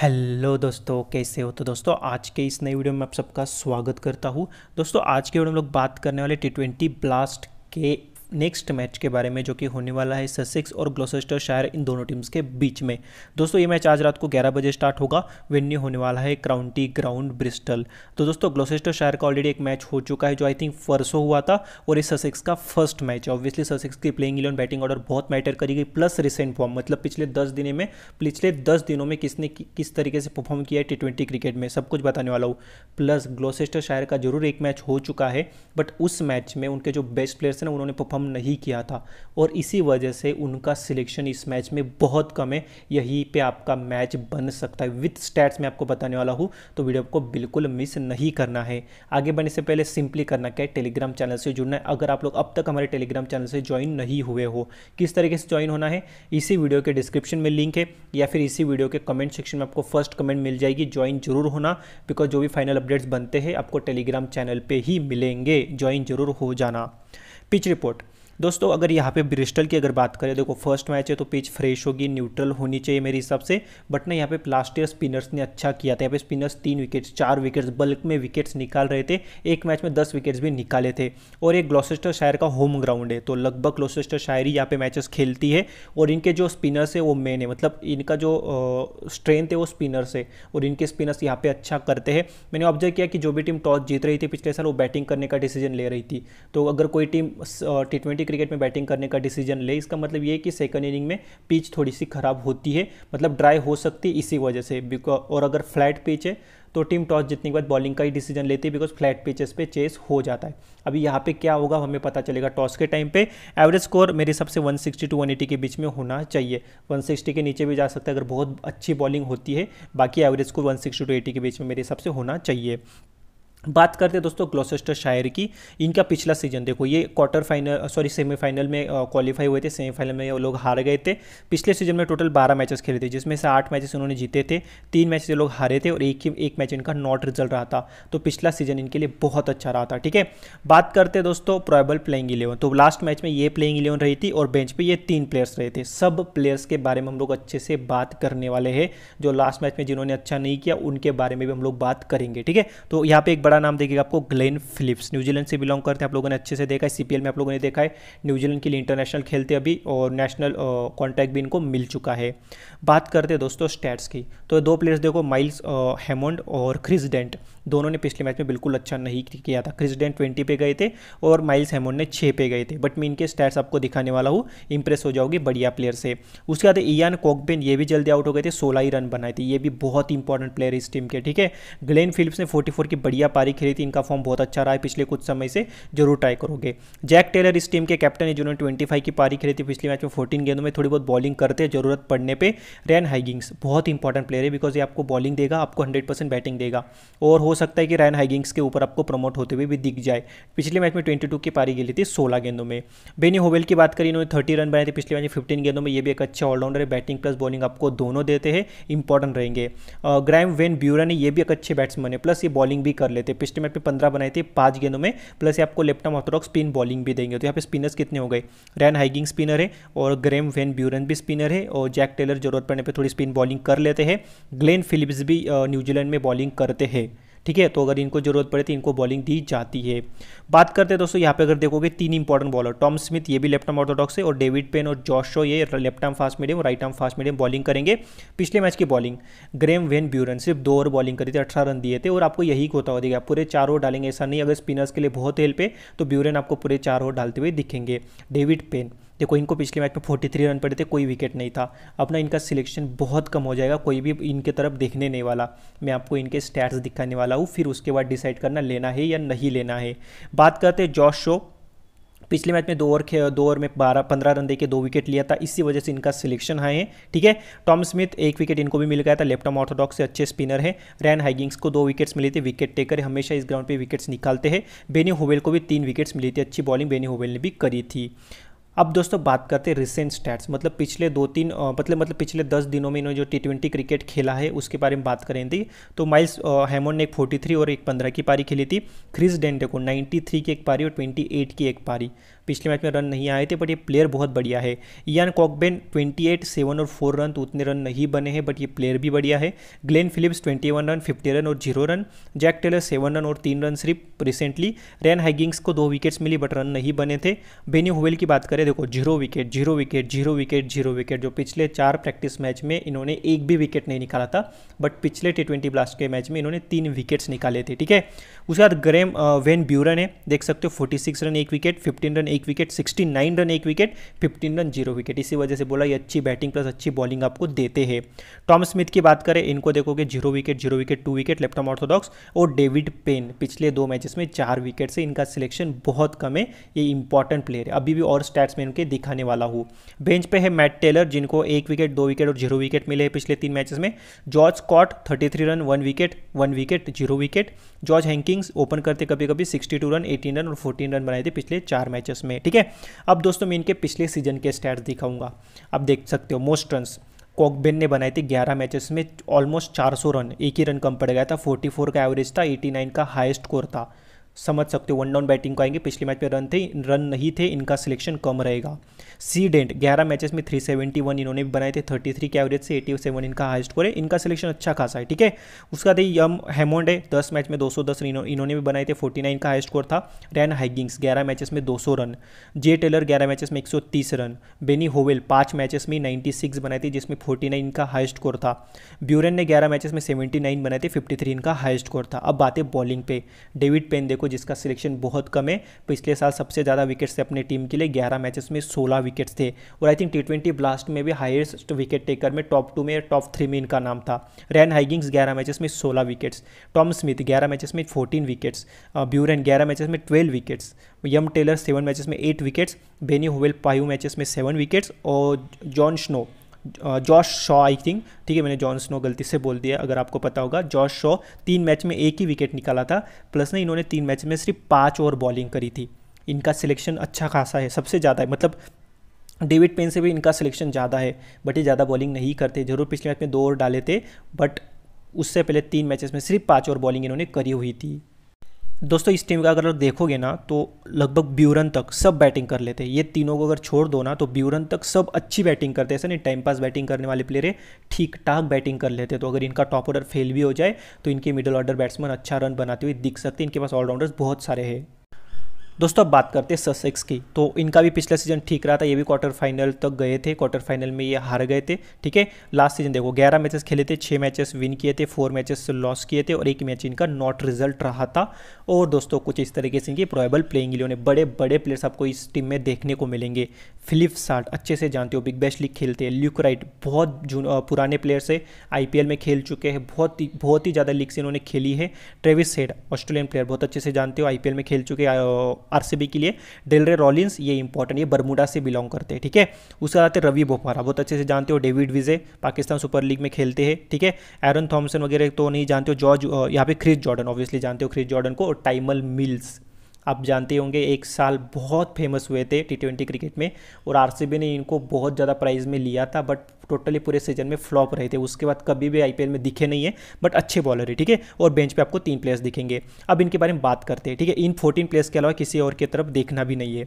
hello दोस्तों कैसे हो तो दोस्तों आज के इस नए वीडियो में आप सबका स्वागत करता हूँ दोस्तों आज के वीडियो में हम लोग बात करने वाले टी ट्वेंटी ब्लास्ट के नेक्स्ट मैच के बारे में जो कि होने वाला है ससेक्स और ग्लोसेस्टर शायर इन दोनों टीम्स के बीच में दोस्तों ये मैच आज रात को 11 बजे स्टार्ट होगा वेन्यू होने वाला है क्राउंटी ग्राउंड ब्रिस्टल तो दोस्तों ग्लोसेस्टर शायर का ऑलरेडी एक मैच हो चुका है जो आई थिंक फर्सो हुआ था और इस ससेक्स का फर्स्ट मैच है ऑब्वियसली ससेक्स की प्लेइंग इलेवन बैटिंग ऑर्डर बहुत मैटर करेगी प्लस रिसेंट फॉर्म मतलब पिछले दस दिनों में पिछले दस दिनों में किसने किस तरीके से परफॉर्म किया है टी क्रिकेट में सब कुछ बताने वाला हूँ प्लस ग्लोसेस्टर शायर का जरूर एक मैच हो चुका है बट उस मैच में उनके जो बेस्ट प्लेयर्स हैं उन्होंने परफॉर्म परफॉर्म नहीं किया था और इसी वजह से उनका सिलेक्शन इस मैच में बहुत कम है यही पे आपका मैच बन सकता है विथ स्टैट्स मैं आपको बताने वाला हूँ तो वीडियो को बिल्कुल मिस नहीं करना है आगे बढ़ने से पहले सिंपली करना क्या है टेलीग्राम चैनल से जुड़ना है अगर आप लोग अब तक हमारे टेलीग्राम चैनल से ज्वाइन नहीं हुए हो किस तरीके से ज्वाइन होना है इसी वीडियो के डिस्क्रिप्शन में लिंक है या फिर इसी वीडियो के कमेंट सेक्शन में आपको फर्स्ट कमेंट मिल जाएगी ज्वाइन जरूर होना बिकॉज जो भी फाइनल अपडेट्स बनते हैं आपको टेलीग्राम चैनल पर ही मिलेंगे ज्वाइन जरूर हो जाना पिच रिपोर्ट दोस्तों अगर यहाँ पे ब्रिस्टल की अगर बात करें देखो फर्स्ट मैच है तो पिच फ्रेश होगी न्यूट्रल होनी चाहिए मेरे हिसाब से बट ना यहाँ पे लास्ट ईयर स्पिनर्स ने अच्छा किया था यहाँ पे स्पिनर्स तीन विकेट्स चार विकेट्स बल्क में विकेट्स निकाल रहे थे एक मैच में दस विकेट्स भी निकाले थे और एक ग्लोसेस्टर शायर का होम ग्राउंड है तो लगभग ग्लोसेस्टर शायर ही यहाँ पे मैचेस खेलती है और इनके जो स्पिनर्स है वो मेन है मतलब इनका जो स्ट्रेंथ है वो स्पिनर्स है और इनके स्पिनर्स यहाँ पे अच्छा करते हैं मैंने ऑब्जर्व किया कि जो भी टीम टॉस जीत रही थी पिछले साल वो बैटिंग करने का डिसीजन ले रही थी तो अगर कोई टीम टी क्रिकेट में बैटिंग करने का डिसीजन ले इसका मतलब ये कि सेकंड इनिंग में पिच थोड़ी सी खराब होती है मतलब ड्राई हो सकती है इसी वजह से और अगर फ्लैट पिच है तो टीम टॉस जीतने के बाद बॉलिंग का ही डिसीजन लेती है बिकॉज फ्लैट पिचेस पे चेस हो जाता है अभी यहाँ पे क्या होगा हमें पता चलेगा टॉस के टाइम पे एवरेज स्कोर मेरे हिसाब से सिक्सटी टू वन के बीच में होना चाहिए 160 के नीचे भी जा सकता है अगर बहुत अच्छी बॉलिंग होती है बाकी एवरेज स्कोर 160 टू एटी के बीच में मेरे हिसाब से होना चाहिए बात करते हैं दोस्तों ग्लोसेस्टर शायर की इनका पिछला सीजन देखो ये क्वार्टर फाइनल सॉरी सेमीफाइनल में क्वालिफाई हुए थे सेमीफाइनल में वो लोग हार गए थे पिछले सीजन में टोटल बारह मैचेस खेले थे जिसमें से आठ मैचेस उन्होंने जीते थे तीन मैचेस ये लोग हारे थे और एक ही एक मैच इनका नॉट रिजल्ट रहा था तो पिछला सीजन इनके लिए बहुत अच्छा रहा था ठीक है बात करते दोस्तों प्रोबल प्लेइंग इलेवन तो लास्ट मैच में ये प्लेइंग इलेवन रही थी और बेंच पर ये तीन प्लेयर्स रहे थे सब प्लेयर्स के बारे में हम लोग अच्छे से बात करने वाले हैं जो लास्ट मैच में जिन्होंने अच्छा नहीं किया उनके बारे में भी हम लोग बात करेंगे ठीक है तो यहाँ पर एक बड़ा बड़ा नाम देखिएगा आपको ग्लेन फिलिप्स न्यूजीलैंड से बिलोंग करते हैं आप लोगों ने अच्छे से देखा है सीपीएल में आप लोगों ने देखा है न्यूजीलैंड के लिए इंटरनेशनल खेलते अभी और नेशनल कॉन्ट्रैक्ट भी इनको मिल चुका है बात करते हैं दोस्तों स्टैट्स की तो दो प्लेयर्स देखो माइल्स हेमोंड और क्रिस डेंट दोनों ने पिछले मैच में बिल्कुल अच्छा नहीं किया था क्रिस्डेंट ट्वेंटी पे गए थे और माइल्स हेमोन ने छः पे गए थे बट मैं इनके स्टैट्स आपको दिखाने वाला हूँ इंप्रेस हो जाओगे बढ़िया प्लेयर से उसके बाद ईयान कॉकबेन ये भी जल्दी आउट हो गए थे सोलह ही रन बनाए थे ये भी बहुत इंपॉर्टेंट प्लेयर इस टीम के ठीक है ग्लेन फिलिप्स ने फोर्टी की बढ़िया पारी खेली थी इनका फॉर्म बहुत अच्छा रहा है पिछले कुछ समय से जरूर ट्राई करोगे जैक टेलर इस टीम के कैप्टन है जिन्होंने ट्वेंटी की पारी खेली थी पिछले मैच में फोर्टीन गेंदों में थोड़ी बहुत बॉलिंग करते हैं जरूरत पड़ने पर रैन हाइगिंग्स बहुत इंपॉर्टेंट प्लेयर है बिकॉज ये आपको बॉलिंग देगा आपको हंड्रेड बैटिंग देगा और हो सकता है कि रैन हाइगिंग्स के ऊपर आपको प्रमोट होते हुए भी दिख जाए पिछले मैच में ट्वेंटी टू की पारी गेली थी सोलह गेंदों में बेनी होवेल की बात करी इन्होंने थर्टी रन बनाए थे पिछले मैच में फिफ्टीन गेंदों में ये भी एक अच्छे ऑलराउंडर है बैटिंग प्लस बॉलिंग आपको दोनों देते हैं इंपॉर्टेंट रहेंगे ग्राइम वेन ब्यूरन ये भी एक अच्छे बैट्समैन है प्लस ये बॉलिंग भी कर लेते पिछले मैच में पंद्रह बनाए थे पांच गेंदों में प्लस ये आपको left arm orthodox spin bowling भी देंगे तो यहाँ पे स्पिनर्स कितने हो गए रैन हाइगिंग स्पिनर है और ग्रेम वेन ब्यूरन भी स्पिनर है और जैक टेलर जरूरत पड़ने पर थोड़ी स्पिन बॉलिंग कर लेते हैं ग्लेन फिलिप्स भी न्यूजीलैंड में बॉलिंग करते हैं ठीक है तो अगर इनको जरूरत पड़े तो इनको बॉलिंग दी जाती है बात करते हैं दोस्तों यहाँ पे अगर देखोगे तीन इंपॉर्टेंट बॉलर टॉम स्मिथ ये भी लेफ्ट आर्म ऑर्थोडॉक्स है और डेविड पेन और जॉशो ये left arm fast medium right arm fast medium bowling करेंगे पिछले मैच की बॉलिंग ग्रेम वेन ब्यूरन सिर्फ दो ओवर बॉलिंग करी थी अठारह रन दिए थे और आपको यही होता हो देगा पूरे चार ओवर डालेंगे ऐसा नहीं अगर स्पिनर्स के लिए बहुत हेल्प है तो ब्यूरन आपको पूरे चार ओवर डालते हुए दिखेंगे डेविड पेन देखो इनको पिछले मैच में 43 रन पड़े थे कोई विकेट नहीं था अपना इनका सिलेक्शन बहुत कम हो जाएगा कोई भी इनके तरफ देखने नहीं वाला मैं आपको इनके स्टैट्स दिखाने वाला हूँ फिर उसके बाद डिसाइड करना लेना है या नहीं लेना है बात करते हैं जॉश शो पिछले मैच में दो ओवर खे दो ओवर में बारह पंद्रह रन देके दो विकेट लिया था इसी वजह से इनका सिलेक्शन आए हैं ठीक है टॉम स्मिथ एक विकेट इनको भी मिल गया था लेफ्टम ऑर्थोडॉक्स से अच्छे स्पिनर है रैन हाइगिंग्स को दो विकेट्स मिली थी विकेट टेकर हमेशा इस ग्राउंड पर विकेट्स निकालते हैं बेनी होवेल को भी तीन विकेट्स मिली थी अच्छी बॉलिंग बेनी होवेल ने भी करी थी अब दोस्तों बात करते हैं रिसेंट स्टैट्स मतलब पिछले दो तीन मतलब मतलब पिछले दस दिनों में इन्होंने जो टी ट्वेंटी क्रिकेट खेला है उसके बारे में बात करें थी तो माइल्स हेमोन ने एक फोर्टी थ्री और एक पंद्रह की पारी खेली थी क्रिस डेंटे को नाइन्टी थ्री की एक पारी और ट्वेंटी एट की एक पारी पिछले मैच में रन नहीं आए थे बट ये प्लेयर बहुत बढ़िया है इयान कॉकबेन 28, सेवन और फोर रन तो उतने रन नहीं बने हैं बट ये प्लेयर भी बढ़िया है ग्लेन फिलिप्स 21 रन 50 रन और zero run Jack Taylor seven run और तीन रन सिर्फ रिसेंटली रैन हैगिंग्स को दो विकेट्स मिली बट रन नहीं बने थे बेनी हुवेल की बात करें देखो zero wicket zero wicket zero wicket zero wicket जो पिछले चार प्रैक्टिस मैच में इन्होंने एक भी विकेट नहीं निकाला था बट पिछले टी ट्वेंटी ब्लास्ट के मैच में इन्होंने तीन विकेट्स निकाले थे ठीक है उसके बाद ग्रेम वेन ब्यूरन है देख सकते हो फोर्टी रन एक विकेट फिफ्टीन रन एक विकेट 69 रन एक विकेट 15 रन जीरो विकेट इसी वजह से बोला ये अच्छी बैटिंग प्लस अच्छी बॉलिंग आपको देते हैं टॉम स्मिथ की बात करें इनको देखोगे zero wicket zero wicket two wicket left arm orthodox और डेविड पेन पिछले दो मैचेस में चार विकेट से इनका सिलेक्शन बहुत कम है ये इंपॉर्टेंट प्लेयर है अभी भी और स्टैट्स में इनके दिखाने वाला हूँ बेंच पे है मैट टेलर जिनको एक विकेट दो विकेट और जीरो विकेट मिले पिछले तीन मैचेस में George Scott three run one wicket one wicket zero wicket George Hankins open करते कभी कभी टू रन एटीन रन और फोर्टीन रन बनाए थे पिछले चार मैचेस में ठीक है अब दोस्तों मैं इनके पिछले सीजन के स्टैट्स दिखाऊंगा अब देख सकते हो मोस्ट रन कॉकबेन ने बनाए थे 11 मैचेस में ऑलमोस्ट 400 रन एक ही रन कम पड़ गया था 44 का एवरेज था 89 का हाईएस्ट स्कोर था समझ सकते हो वन डाउन बैटिंग को आएंगे पिछले मैच पे रन थे रन नहीं थे इनका सिलेक्शन कम रहेगा सी डेंट ग्यारह मैचेस में थ्री सेवेंटी वन इन्होंने भी बनाए थे थर्टी थ्री के एवरेज से सेवन इनका हाइस्ट स्कोर है इनका सिलेक्शन अच्छा खासा है ठीक है उसका बाद यम हेमोंड है दस मैच में दो सौ दस रन इन्होंने भी बनाए थे फोर्टी नाइन का हाइस्ट स्कोर था रैन हाइगिंग्स ग्यारह मैचेस में दो सौ रन जे टेलर ग्यारह मैचेस में एक सौ तीस रन बेनी होवेल पाँच मैचेस में नाइन्टी सिक्स बनाए थे जिसमें फोर्टी नाइन इनका हाइस्ट स्कोर था ब्यूरन ने ग्यारह मैचेस में सेवेंटी नाइन बनाए थे फिफ्टी थ्री इनका हाइस्ट स्कोर था अब बातें बॉलिंग पे डेविड पेन देखो जिसका सिलेक्शन बहुत कम है पिछले साल सबसे ज़्यादा विकेट से अपने टीम के लिए ग्यारह मैचेस में सोलह विकेट्स थे और I think T twenty blast में भी हाइस्ट विकेट टेकर में टॉप टू में टॉप थ्री में इनका नाम था रैन हाइगिंग्स ग्यारह मैचेस में सोलह विकेट्स टॉम स्मिथ ग्यारह मैचेस में फोर्टीन विकेट्स ब्यूरन ग्यारह मैचेस में ट्वेल्व विकेट्स यम टेलर सेवन मैचेस में eight wickets Benny Howell five matches में सेवन विकेट्स और John Snow Josh Shaw I think ठीक है मैंने जॉन स्नो गलती से बोल दिया अगर आपको पता होगा जॉश शॉ तीन मैच में एक ही विकेट निकाला था प्लस ना इन्होंने तीन मैच में सिर्फ पाँच ओवर बॉलिंग करी थी इनका सिलेक्शन अच्छा खासा है सबसे ज़्यादा है मतलब डेविड पेन से भी इनका सिलेक्शन ज़्यादा है बट ये ज़्यादा बॉलिंग नहीं करते जरूर पिछले मैच में दो ओवर डाले थे बट उससे पहले तीन मैचेस में सिर्फ पाँच ओवर बॉलिंग इन्होंने करी हुई थी दोस्तों इस टीम का अगर देखोगे ना तो लगभग ब्यूरन तक सब बैटिंग कर लेते हैं ये तीनों को अगर छोड़ दो ना तो ब्यूरन तक सब अच्छी बैटिंग करते हैं ऐसा नहीं टाइम पास बैटिंग करने वाले प्लेयर है ठीक ठाक बैटिंग कर लेते हैं तो अगर इनका टॉप ऑर्डर फेल भी हो जाए तो इनके मिडिल ऑर्डर बैट्समैन अच्छा रन बनाते हुए दिख सकते हैं इनके पास ऑलराउंडर्स बहुत सारे हैं दोस्तों अब बात करते हैं ससेक्स की तो इनका भी पिछला सीजन ठीक रहा था ये भी क्वार्टर फाइनल तक तो गए थे क्वार्टर फाइनल में ये हार गए थे ठीक है लास्ट सीजन देखो ग्यारह मैचेस खेले थे छः मैचेस विन किए थे फोर मैचेस लॉस किए थे और एक मैच इनका नॉट रिजल्ट रहा था और दोस्तों कुछ इस तरीके से इनकी प्रोएबल प्लेइंग इलेवन बड़े बड़े प्लेयर्स आपको इस टीम में देखने को मिलेंगे फिलिप साल्ट अच्छे से जानते हो बिग बैश लीग खेलते हैं ल्यूक राइट बहुत पुराने प्लेयर्स है आई में खेल चुके हैं बहुत ही बहुत ही ज़्यादा लीग से इन्होंने खेली है ट्रेविस सेड ऑस्ट्रेलियन प्लेयर बहुत अच्छे से जानते हो आई में खेल चुके आरसीबी के लिए डेलरे रॉलिन्स ये इंपॉर्टेंट ये बर्मुडा से बिलोंग करते हैं ठीक है उसके बाद रवि बोपारा बहुत अच्छे से जानते हो David Wiese Pakistan super league में खेलते हैं ठीक है एरन थॉमसन वगैरह तो नहीं जानते हो जॉर्ज यहाँ पे क्रिस जॉर्डन ऑब्वियसली जानते हो क्रिस जॉर्डन को और टाइमल मिल्स आप जानते होंगे एक साल बहुत फेमस हुए थे टी ट्वेंटी क्रिकेट में और आरसीबी ने इनको बहुत ज़्यादा प्राइज़ में लिया था बट टोटली पूरे सीजन में फ्लॉप रहे थे उसके बाद कभी भी आईपीएल में दिखे नहीं है बट अच्छे बॉलर है ठीक है और बेंच पे आपको तीन प्लेयर्स दिखेंगे अब इनके बारे में बात करते हैं ठीक है इन फोर्टीन प्लेयर्स के अलावा किसी और की तरफ देखना भी नहीं है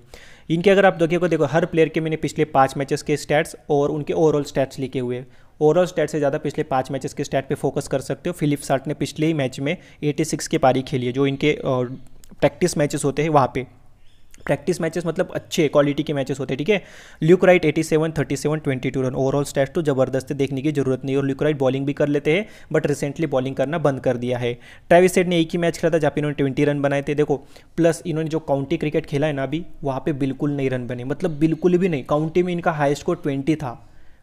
इनके अगर आप देखिए देखो हर प्लेयर के मैंने पिछले पाँच मैचेस के स्टैट्स और उनके ओवरऑल स्टैट्स लिखे हुए ओवरऑल स्टैट से ज़्यादा पिछले पाँच मैचेस के स्टैट पे फोकस कर सकते हो फिलिप सार्ट ने पिछले ही मैच में 86 के पारी खेली है जो इनके प्रैक्टिस मैचेस होते हैं वहाँ पे प्रैक्टिस मैचेस मतलब अच्छे क्वालिटी के मैचेस होते हैं ठीक है Luke Wright 87 37 22 run overall stats तो ज़बरदस्त देखने की जरूरत नहीं और ल्यूक राइट बॉलिंग भी कर लेते हैं बट रिसेंटली बॉलिंग करना बंद कर दिया है ट्रेविस सेड ने एक ही मैच खेला था जहाँ पर इन्होंने ट्वेंटी रन बनाए थे देखो प्लस इन्होंने जो काउंटी क्रिकेट खेला है ना अभी वहाँ पर बिल्कुल नहीं रन बने मतलब बिल्कुल भी नहीं काउंटी में इनका हाई स्कोर ट्वेंटी था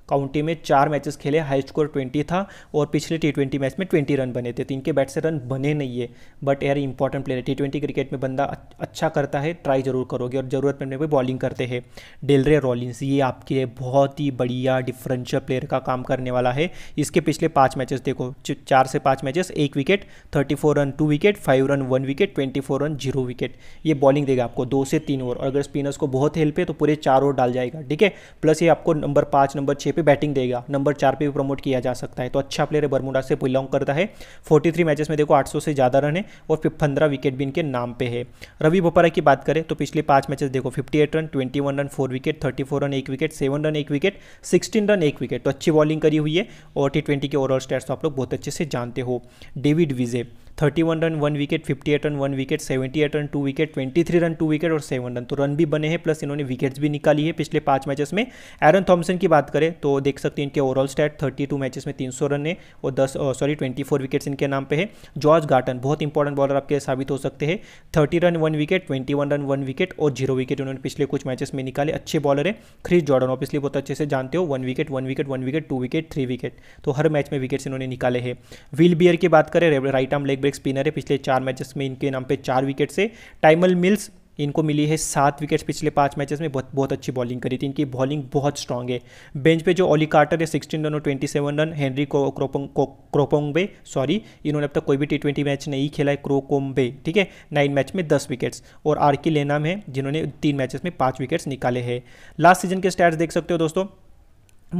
काउंटी में चार मैचेस खेले हाई स्कोर ट्वेंटी था और पिछले टी ट्वेंटी मैच में ट्वेंटी रन बने थे तो इनके बैट से रन बने नहीं है बट यार इंपॉर्टेंट प्लेयर है टी ट्वेंटी क्रिकेट में बंदा अच्छा करता है ट्राई जरूर करोगे और ज़रूरत पड़ने पर बॉलिंग करते हैं डेलरे रॉलिंस ये आपके लिए बहुत ही बढ़िया डिफरेंशियल प्लेयर का काम करने वाला है इसके पिछले पाँच मैचेस देखो चार से पाँच मैचेस एक wicket thirty four run two wicket five run one wicket twenty four run zero wicket ये बॉलिंग देगा आपको दो से तीन ओवर और अगर स्पिनर्स को बहुत हेल्प है तो पूरे चार ओवर डाल जाएगा ठीक है प्लस ये आपको नंबर पाँच नंबर छः पे बैटिंग देगा नंबर चार पे भी प्रमोट किया जा सकता है तो अच्छा प्लेयर है बर्मुडा से बिलोंग करता है 43 मैचेस में देखो 800 से ज़्यादा रन है और पंद्रह विकेट भी इनके नाम पे है रवि बोपारा की बात करें तो पिछले पाँच मैचेस देखो 58 run 21 run four wicket 34 run एक विकेट सेवन रन एक विकेट सिक्सटीन रन एक विकेट तो अच्छी बॉलिंग करी हुई है और टी के ओवरऑल स्टैट्स तो आप लोग बहुत अच्छे से जानते हो David Wiese thirty one run one wicket fifty eight run one wicket seventy eight run two wicket twenty three run two wicket और सेवन रन तो रन भी बने हैं प्लस इन्होंने विकेट्स भी निकाली है पिछले पाँच मैचेस में एरन थॉमसन की बात करें तो देख सकते हैं इनके overall stat thirty two matches में तीन सौ रन है और दस सॉरी ट्वेंटी फोर विकेट्स इनके नाम पे है जॉर्ज गार्टन बहुत इंपॉर्टेंट बॉलर आपके साबित हो सकते हैं thirty run one wicket twenty one run one wicket और जीरो विकेट उन्होंने पिछले कुछ मैचेस में निकाले अच्छे बॉलर है क्रिस जॉर्डन आप इसलिए बहुत अच्छे से जानते हो one wicket one wicket one wicket two wicket three wicket तो हर मैच में विकेट्स इन्होंने निकाले हैं विल बियर की बात करें right arm leg break spinner है पिछले चार मैचेस में इनके नाम पे चार विकेट से टाइमल मिल्स इनको मिली है सात विकेट्स पिछले पांच मैचेस में बहुत बहुत अच्छी बॉलिंग करी थी इनकी बॉलिंग बहुत स्ट्रांग है बेंच पे जो ओली कार्टर है सिक्सटीन रन और ट्वेंटी सेवन रन हेनरी को क्रोपोंग को क्रोपोंगबे सॉरी इन्होंने अब तक कोई भी टी ट्वेंटी मैच नहीं खेला है क्रोकोम्बे ठीक है नाइन मैच में दस विकेट्स और आर के लेनाम है जिन्होंने तीन मैचेस में पाँच विकेट्स निकाले हैं लास्ट सीजन के स्टैट्स देख सकते हो दोस्तों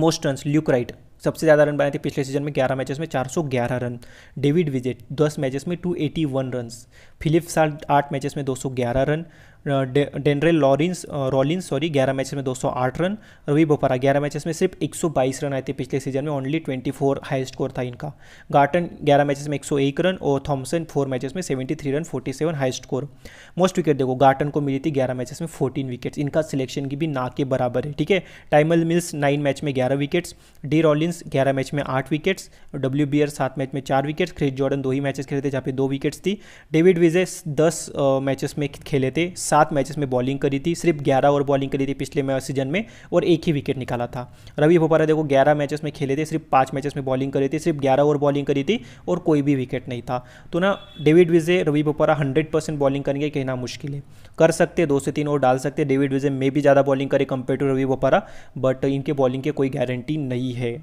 मोस्ट रन ल्यूक राइट सबसे ज़्यादा रन बनाए थे पिछले सीजन में 11 मैचेस में 411 रन डेविड विजेट 10 मैचेस में 281 रन्स फिलिप साल 8 मैचेस में 211 रन डेनरेल लॉरिंस रॉलिंस सॉरी ग्यारह मैचेस में 208 रन रवि बोपारा ग्यारह मैचेस में सिर्फ 122 रन आए थे पिछले सीजन में ओनली 24 हाइस्ट स्कोर था इनका गार्टन 11 मैचेस में 101 रन और थॉमसन फोर मैचेस में 73 run 47 highest score most wicket देखो गार्टन को मिली थी ग्यारह मैचेस में फोर्टीन विकेट्स इनका सिलेक्शन की भी ना के बराबर है ठीक है टाइमल मिल्स नाइन मैच में ग्यारह विकेट्स डी रॉलिन्स ग्यारह मैच में आठ विकेट्स डब्ल्यू बी सात मैच में चार विकेट्स क्रिस जॉर्डन दो ही मैचेस खेले थे जहाँ पे दो विकेट्स थी डेविड विजय दस मैचेस में खेले थे सात मैचेस में बॉलिंग करी थी सिर्फ ग्यारह ओवर बॉलिंग करी थी पिछले सीजन में और एक ही विकेट निकाला था रवि भोपारा देखो ग्यारह मैचेस में खेले थे सिर्फ पाँच मैचेस में बॉलिंग करी थी सिर्फ ग्यारह ओवर बॉलिंग करी थी और कोई भी विकेट नहीं था तो ना David Wiese Ravi Bopara hundred percent bowling करेंगे कहना मुश्किल है कर सकते दो से तीन ओवर डाल सकते डेविड विजे में भी ज़्यादा बॉलिंग करे compare to Ravi Bopara but इनके बॉलिंग की कोई गारंटी नहीं है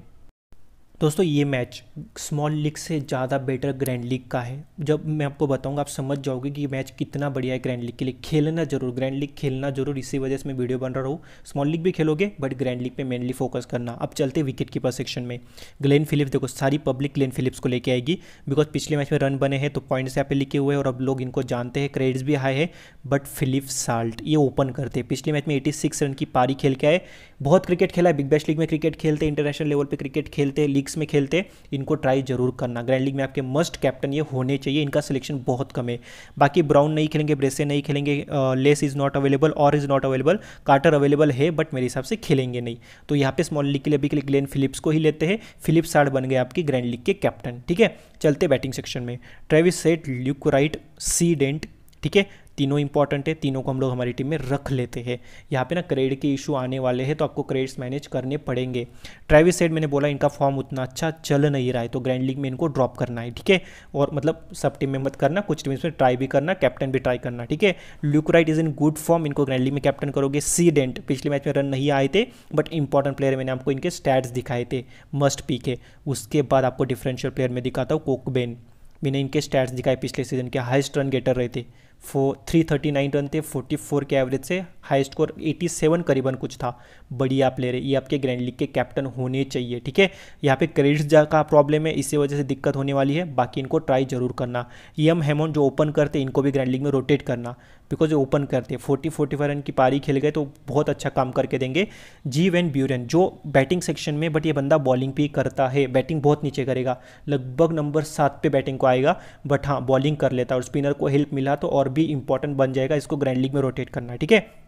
दोस्तों ये मैच स्मॉल लीग से ज़्यादा बेटर ग्रैंड लीग का है जब मैं आपको बताऊंगा आप समझ जाओगे कि ये मैच कितना बढ़िया है ग्रैंड लीग के लिए खेलना जरूर ग्रैंड लीग खेलना जरूर इसी वजह से मैं वीडियो बन रहा हूँ स्मॉल लीग भी खेलोगे बट ग्रैंड लीग पे मेनली फोकस करना अब चलते विकेट कीपर सेक्शन में ग्लेन फिलिप्स देखो सारी पब्लिक ग्लेन फिलिप्स को लेकर आएगी बिकॉज पिछले मैच में रन बने हैं तो पॉइंट्स यहाँ पे लिखे हुए हैं और अब लोग इनको जानते हैं क्रेडिट्स भी हाई है बट फिलिप साल्ट ये ओपन करते हैं पिछले मैच में एटी रन की पारी खेल के आए बहुत क्रिकेट खेला है बिग बैश लीग में क्रिकेट खेलते इंटरनेशनल लेवल पर क्रिकेट खेलते लीग लीग्स में खेलते हैं इनको ट्राई जरूर करना ग्रैंड लीग में आपके मस्ट कैप्टन ये होने चाहिए इनका सिलेक्शन बहुत कम है बाकी ब्राउन नहीं खेलेंगे ब्रेसे नहीं खेलेंगे लेस इज़ नॉट अवेलेबल और is not available Carter available है बट मेरे हिसाब से खेलेंगे नहीं तो यहाँ पे स्मॉल लीग के लिए अभी के लिए ग्लेन फिलिप्स को ही लेते हैं फिलिप्स साड बन गए आपकी ग्रैंड लीग के कैप्टन ठीक है चलते बैटिंग सेक्शन में ट्रेविस सेट ल्यूक राइट सी डेंट ठीक है तीनों इंपॉर्टेंट है तीनों को हम लोग हमारी टीम में रख लेते हैं यहाँ पे ना क्रेडिट के इशू आने वाले हैं तो आपको क्रेडिट्स मैनेज करने पड़ेंगे ट्रेविस सेड मैंने बोला इनका फॉर्म उतना अच्छा चल नहीं रहा है तो ग्रैंड लीग में इनको ड्रॉप करना है ठीक है और मतलब सब टीम में मत करना कुछ टीम्स में ट्राई भी करना कैप्टन भी ट्राई करना ठीक है Luke Wright is in good form इनको ग्रैंड लीग में कैप्टन करोगे सी डेंट पिछले मैच में रन नहीं आए थे बट इंपॉर्टेंट प्लेयर मैंने आपको इनके स्टैट्स दिखाए थे मस्ट पी के उसके बाद आपको डिफरेंशियल प्लेयर में दिखाता हूँ कोकबेन मैंने इनके स्टैट्स दिखाए पिछले सीजन के हाइस्ट रन गेटर रहे थे four three thirty nine run थे फोर्टी फोर के एवरेज से हाई स्कोर एटी सेवन करीबन कुछ था बढ़िया प्लेयर है ये आपके ग्रैंड लीग के कैप्टन होने चाहिए ठीक है यहाँ पे क्रेडिट्स जा का प्रॉब्लम है इसी वजह से दिक्कत होने वाली है बाकी इनको ट्राई जरूर करना एम e हेमोन जो ओपन करते इनको भी ग्रैंड लीग में रोटेट करना बिकॉज वो ओपन करते हैं फोर्टी फोर्टी फाइव रन की पारी खेल गए तो बहुत अच्छा काम करके देंगे जी वैन ब्यूरन जो बैटिंग सेक्शन में बट ये बंदा बॉलिंग भी करता है बैटिंग बहुत नीचे करेगा लगभग नंबर सात पे बैटिंग को आएगा बट हाँ बॉलिंग कर लेता है और स्पिनर को हेल्प मिला तो और भी इंपॉर्टेंट बन जाएगा इसको ग्रैंड लीग में रोटेट करना ठीक है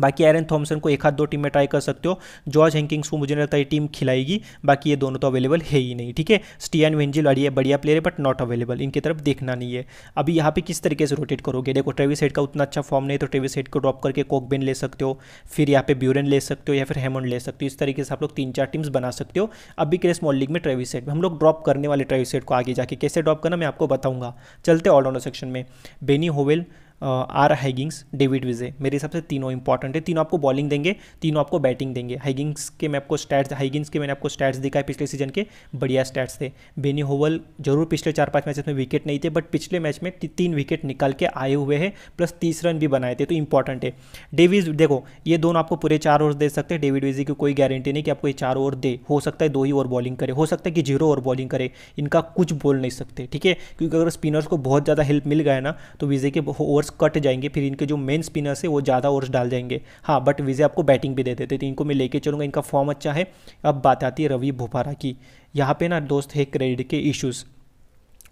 बाकी एरन थॉमसन को एक हाथ दो टीम में ट्राई कर सकते हो जॉर्ज हैंकिंग्स को मुझे नहीं लगता है टीम खिलाएगी बाकी ये दोनों तो अवेलेबल है ही नहीं ठीक है स्टीन वेंजिल अड़िया बढ़िया प्लेयर है बट नॉट अवेलेबल इनकी तरफ देखना नहीं है अभी यहाँ पे किस तरीके से रोटेट करोगे देखो ट्रेविस हेड का उतना अच्छा फॉर्म नहीं तो ट्रेविस हेड को ड्रॉप करके कोकबेन ले सकते हो फिर यहाँ पे ब्यूरन ले सकते हो या फिर हेमंड ले सकते हो इस तरीके से आप लोग तीन चार टीम्स बना सकते हो अभी के स्मॉल लीग में ट्रेविस हेड हम लोग ड्रॉप करने वाले ट्रेविस हेड को आगे जाके कैसे ड्रॉप करना मैं आपको बताऊँगा चलते ऑलराउंडर सेक्शन में Benny Howell or Higgins David Wiese मेरे हिसाब से तीनों इंपॉर्टेंट है तीनों आपको बॉलिंग देंगे तीनों आपको बैटिंग देंगे हैगिंग्स के मैं आपको स्टैट्स हैगिंग्स के मैंने आपको स्टैट्स दिखाए पिछले सीजन के बढ़िया स्टैट्स थे बेनी होवल जरूर पिछले चार पाँच मैचेस में विकेट नहीं थे बट पिछले मैच में ती, तीन विकेट निकाल के आए हुए हैं प्लस तीस रन भी बनाए थे तो इंपॉर्टेंट है डेविज देखो ये दोनों आपको पूरे चार ओवर दे सकते हैं डेविड विजे की कोई गारंटी नहीं कि आपको ये चार ओवर दे हो सकता है दो ही ओवर बॉलिंग करे हो सकता है कि जीरो ओवर बॉलिंग करे इनका कुछ बोल नहीं सकते ठीक है क्योंकि अगर स्पिनर्स को बहुत ज़्यादा हेल्प मिल गया ना तो विजय के ओवर ओवर्स कट जाएंगे फिर इनके जो मेन स्पिनर्स है वो ज़्यादा ओवर्स डाल जाएंगे हाँ बट विजय आपको बैटिंग भी दे देते थे तो इनको मैं लेके चलूँगा इनका फॉर्म अच्छा है अब बात आती है रवि भोपारा की यहाँ पे ना दोस्त है क्रेडिट के इश्यूज़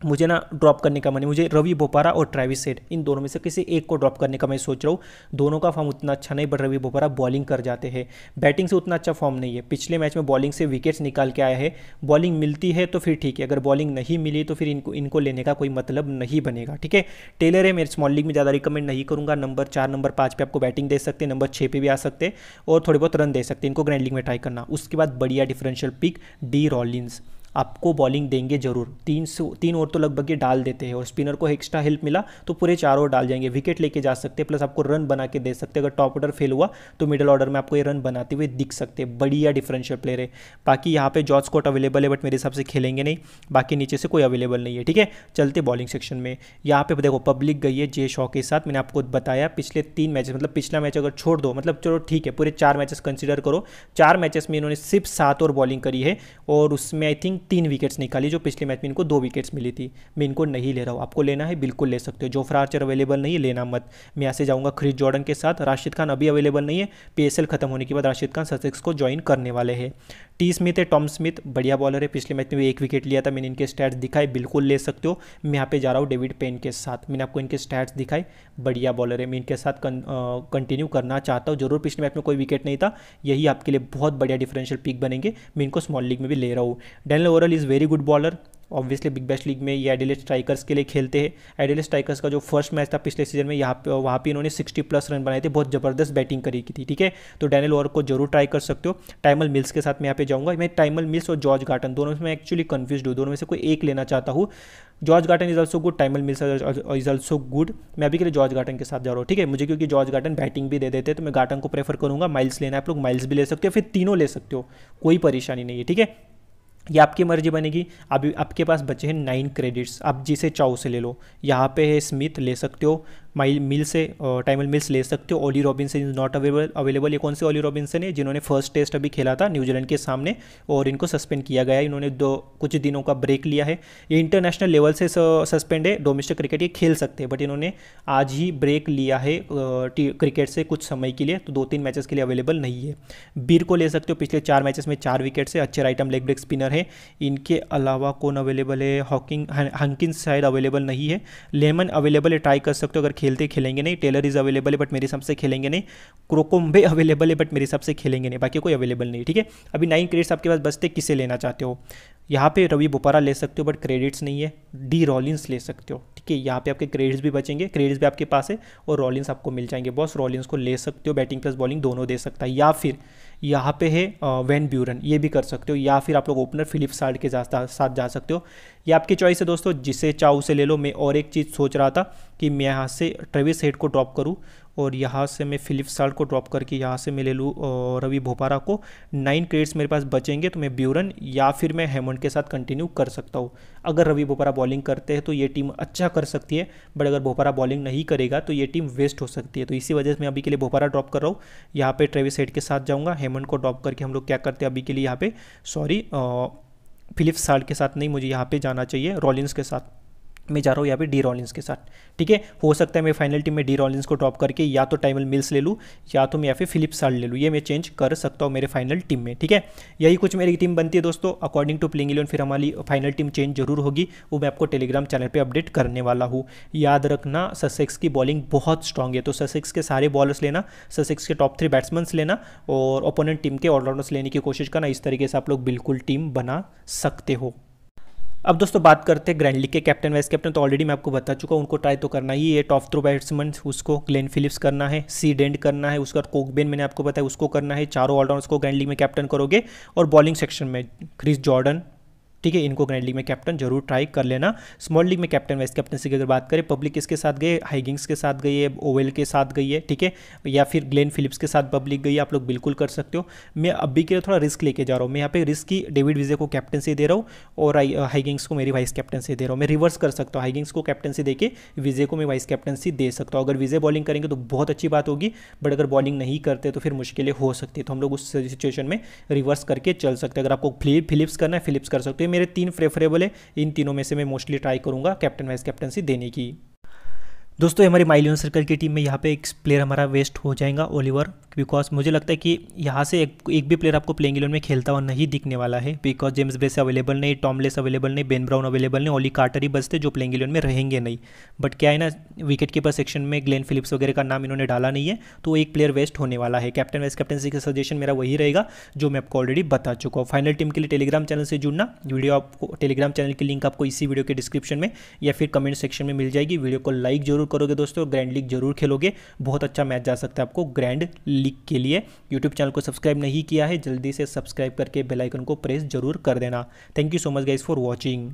मुझे ना ड्रॉप करने का मन है मुझे रवि बोपारा और ट्रेविस सेट इन दोनों में से किसी एक को ड्रॉप करने का मैं सोच रहा हूँ दोनों का फॉर्म उतना अच्छा नहीं बट रवि बोपारा बॉलिंग कर जाते हैं बैटिंग से उतना अच्छा फॉर्म नहीं है पिछले मैच में बॉलिंग से विकेट्स निकाल के आया है बॉलिंग मिलती है तो फिर ठीक है अगर बॉलिंग नहीं मिली तो फिर इनको इनको लेने का कोई मतलब नहीं बनेगा ठीक है टेलर है मेरे स्मॉल लीग में ज़्यादा रिकमेंड नहीं करूँगा नंबर चार नंबर पाँच पर आपको बैटिंग दे सकते हैं नंबर छः पे भी आ सकते और थोड़े बहुत रन दे सकते हैं इनको ग्रैंड लीग में ट्राई करना उसके बाद बढ़िया डिफरेंशियल पिक डी रॉलिन्स आपको बॉलिंग देंगे जरूर तीन सौ तीन ओवर तो लगभग ये डाल देते हैं और स्पिनर को एक्स्ट्रा हेल्प मिला तो पूरे चार ओवर डाल जाएंगे विकेट लेके जा सकते हैं प्लस आपको रन बना के दे सकते हैं अगर टॉप ऑर्डर फेल हुआ तो मिडिल ऑर्डर में आपको ये रन बनाते हुए दिख सकते हैं बढ़िया डिफरेंशियल प्लेयर है बाकी यहाँ पे जॉर्ज कोट अवेलेबल है बट मेरे हिसाब से खेलेंगे नहीं बाकी नीचे से कोई अवेलेबल नहीं है ठीक है चलते बॉलिंग सेक्शन में यहाँ पे देखो पब्लिक गई है जे शॉ के साथ मैंने आपको बताया पिछले तीन मैच मतलब पिछला मैच अगर छोड़ दो मतलब चलो ठीक है पूरे चार मैचेस कंसिडर करो चार मैचेस में इन्होंने सिर्फ सात ओवर बॉलिंग करी है और उसमें आई थिंक तीन विकेट्स निकाली जो पिछले मैच में इनको दो विकेट्स मिली थी मैं इनको नहीं ले रहा हूँ आपको लेना है बिल्कुल ले सकते हो जो फ्रार्चर अवेलेबल नहीं है लेना मत मैं यहाँ से जाऊँगा ख्रिज जॉर्डन के साथ राशिद खान अभी अवेलेबल नहीं है पी खत्म होने के बाद राशिद खान ससेक्स को ज्वाइन करने वाले हैं टी स्मिथ है टॉम स्मिथ बढ़िया बॉलर है पिछले मैच में भी एक विकेट लिया था मैंने इनके स्टैट्स दिखाए बिल्कुल ले सकते हो मैं यहाँ पे जा रहा हूँ डेविड पेन के साथ मैंने आपको इनके स्टैट्स दिखाए बढ़िया बॉलर है मैं इनके साथ कंटिन्यू करना चाहता हूँ जरूर पिछले मैच में कोई विकेट नहीं था यही आपके लिए बहुत बढ़िया डिफरेंशियल पिक बनेंगे मैं इनको स्मॉल लीग में भी ले रहा हूँ Daniel overall is very good bowler obviously Big Bash League में ये एडिलेट स्ट्राइकर्स के लिए खेलते हैं एडिलेट स्ट्राइकर्स का जो फर्स्ट मैच था पिछले सीजन में यहाँ पे वहाँ पे इन्होंने 60 प्लस रन बनाए थे बहुत ज़बरदस्त बैटिंग करी की थी ठीक है तो डैनियल वॉर को जरूर ट्राई कर सकते हो टाइमल मिल्स के साथ मैं यहाँ पे जाऊँगा मैं टाइमल मिल्स और जॉर्ज गार्टन दोनों में एक्चुअली कन्फ्यूज हूँ दोनों में से कोई एक लेना चाहता हूँ George Garton is also good Tymal Mills is also good मैं अभी के लिए जॉर्ज गार्टन के साथ जा रहा हूँ ठीक है मुझे क्योंकि जॉर्ज गार्टन बैटिंग भी दे देते हैं तो मैं गार्टन को प्रेफर करूँगा माइल्स लेना आप लोग माइल्स भी ले सकते हो फिर तीनों ले सकते हो कोई परेशानी नहीं है ठीक है ये आपकी मर्जी बनेगी अभी आपके पास बचे हैं नाइन क्रेडिट्स आप जिसे चाहो से ले लो यहाँ पे है स्मिथ ले सकते हो माइल मिल से टाइमल uh, मिल्स ले सकते हो Ollie Robinson is not available available ये कौन से ओली रॉबिन्सन है जिन्होंने फर्स्ट टेस्ट अभी खेला था न्यूजीलैंड के सामने और इनको सस्पेंड किया गया है इन्होंने दो कुछ दिनों का ब्रेक लिया है ये इंटरनेशनल लेवल से सस्पेंड है डोमेस्टिक क्रिकेट ये खेल सकते हैं बट इन्होंने आज ही ब्रेक लिया है क्रिकेट uh, से कुछ समय के लिए तो दो तीन मैचेस के लिए अवेलेबल नहीं है बीर को ले सकते हो पिछले चार मैचेस में चार विकेट से अच्छे right arm leg break spinner है इनके अलावा कौन अवेलेबल है हॉकिंग हंकिंस शायद अवेलेबल नहीं है लेमन अवेलेबल है ट्राई कर सकते हो अगर खेलते खेलेंगे नहीं टेलर इज़ अवेलेबल है बट मेरे हिसाब से खेलेंगे नहीं क्रोकोम्बे अवेलेबल है बट मेरे हिसाब से खेलेंगे नहीं बाकी कोई अवेलेबल नहीं ठीक है अभी नाइन क्रेडिट्स आपके पास बचते किसे लेना चाहते हो यहाँ पे रवि बोपारा ले सकते हो बट क्रेडिट्स नहीं है डी रॉलिन्स ले सकते हो ठीक है यहाँ पे आपके क्रेडिट्स भी बचेंगे क्रेडिट्स भी आपके पास है और रॉलिन्स आपको मिल जाएंगे बॉस रॉलिन्स को ले सकते हो बैटिंग प्लस बॉलिंग दोनों दे सकता है या फिर यहाँ पे है वैन ब्यूरन ये भी कर सकते हो या फिर आप लोग ओपनर फिलिप साल्ट के साथ जा सकते हो ये आपकी चॉइस है दोस्तों जिसे चाहो उसे ले लो मैं और एक चीज़ सोच रहा था कि मैं यहाँ से ट्रेविस हेड को ड्रॉप करूँ और यहाँ से मैं फिलिप साल्ट को ड्रॉप करके यहाँ से मैं ले लूँ रवि भोपारा को नाइन क्रेडिट्स मेरे पास बचेंगे तो मैं ब्यूरन या फिर मैं हेमंड के साथ कंटिन्यू कर सकता हूँ अगर रवि भोपारा बॉलिंग करते हैं तो ये टीम अच्छा कर सकती है बट अगर भोपारा बॉलिंग नहीं करेगा तो ये टीम वेस्ट हो सकती है तो इसी वजह से मैं अभी के लिए भोपारा ड्रॉप कर रहा हूँ यहाँ पर ट्रेविस हेड के साथ जाऊँगा हेमंड को ड्रॉप करके हम लोग क्या करते हैं अभी के लिए यहाँ पर सॉरी फिलिप साल्ट के साथ नहीं मुझे यहाँ पर जाना चाहिए रॉलिन्स के साथ मैं जा रहा हूँ यहाँ फिर डी रॉलिंस के साथ ठीक है हो सकता है मैं फाइनल टीम में डी रॉलिंस को ड्रॉप करके या तो टाइमल मिल्स ले लूँ या तो मैं या फिर फिलिप्स साल ले लूँ ये मैं चेंज कर सकता हूँ मेरे फाइनल टीम में ठीक है यही कुछ मेरी टीम बनती है दोस्तों अकॉर्डिंग टू प्लिंग इलेवन फिर हमारी फाइनल टीम चेंज जरूर होगी वो मैं आपको टेलीग्राम चैनल पर अपडेट करने वाला हूँ याद रखना ससेक्स की बॉलिंग बहुत स्ट्रॉग है तो ससेक्स के सारे बॉलर्स लेना ससेक्स के टॉप थ्री बैट्समैन लेना और ओपोनेंट टीम के ऑलराउंडर्स लेने की कोशिश करना इस तरीके से आप लोग बिल्कुल टीम बना सकते हो अब दोस्तों बात करते हैं ग्रैंडली के कैप्टन वाइस कैप्टन तो ऑलरेडी मैं आपको बता चुका हूँ उनको ट्राई तो करना ही है टॉप थ्रो बैट्समैन उसको ग्लेन फिलिप्स करना है सी डेंड करना है उसका कोकबेन मैंने आपको बताया उसको करना है चारों ऑलराउंडर्स को ग्रैंड लीग में कैप्टन करोगे और बॉलिंग सेक्शन में क्रिस जॉर्डन ठीक है इनको ग्रैंड लीग में कैप्टन जरूर ट्राई कर लेना स्मॉल लीग में कैप्टन वाइस कैप्टनसी की अगर बात करें पब्लिक किसके साथ गए हाइगिंग्स के साथ गई है ओवेल के साथ गई है ठीक है या फिर ग्लेन फिलिप्स के साथ पब्लिक गई आप लोग बिल्कुल कर सकते हो मैं अभी के लिए थोड़ा रिस्क लेके जा रहा हूँ मैं यहाँ पे रिस्क की डेविड विजे को कैप्टनसी दे रहा हूँ और हाइगिंग्स uh, को मेरी वाइस कैप्टनसी दे रहा हूँ मैं रिवर्स कर सकता हूँ हाइगिंग्स को कैप्टनसी देकर विजे को मैं वाइस कैप्टनसी दे सकता हूँ अगर विजे बॉलिंग करेंगे तो बहुत अच्छी बात होगी बट अगर बॉलिंग नहीं करते तो फिर मुश्किलें हो सकती है तो हम लोग उस सिचुएशन में रिवर्स करके चल सकते हैं अगर आपको फिलिप्स करना है फिलिप्स कर सकते हो मेरे तीन प्रेफरेबल है इन तीनों में से मैं मोस्टली ट्राई करूँगा कैप्टन वाइस कैप्टनसी देने की दोस्तों हमारी माइलियन सर्कल की टीम में यहाँ पे एक प्लेयर हमारा वेस्ट हो जाएगा ओलिवर बिकॉज मुझे लगता है कि यहाँ से एक, एक भी प्लेयर आपको प्लेइंग इलेवन में खेलता हुआ नहीं दिखने वाला है बिकॉज जेम्स ब्रेस अवेलेबल नहीं टॉमलेस अवेलेबल नहीं बेन ब्राउन अवेलेबल नहीं ओली कार्टर ही बचते जो प्लेइंग इलेवन में रहेंगे नहीं बट क्या है ना विकेट कीपर सेक्शन में ग्लेन फिलिप्स वगैरह का नाम इन्होंने डाला नहीं है तो एक प्लेयर वेस्ट होने वाला है कैप्टन वाइस कैप्टनसी का सजेशन मेरा वही रहेगा जो मैं आपको ऑलरेडी बता चुका हूँ फाइनल टीम के लिए टेलीग्राम चैनल से जुड़ना वीडियो आपको टेलीग्राम चैनल की लिंक आपको इसी वीडियो के डिस्क्रिप्शन में या फिर कमेंट सेक्शन में मिल जाएगी वीडियो को लाइक जरूर करोगे दोस्तों ग्रैंड लीग जरूर खेलोगे बहुत अच्छा मैच जा सकता है आपको ग्रैंड लीग लीक के लिए यूट्यूब चैनल को सब्सक्राइब नहीं किया है जल्दी से सब्सक्राइब करके बेलाइकन को प्रेस जरूर कर देना thank you so much guys for watching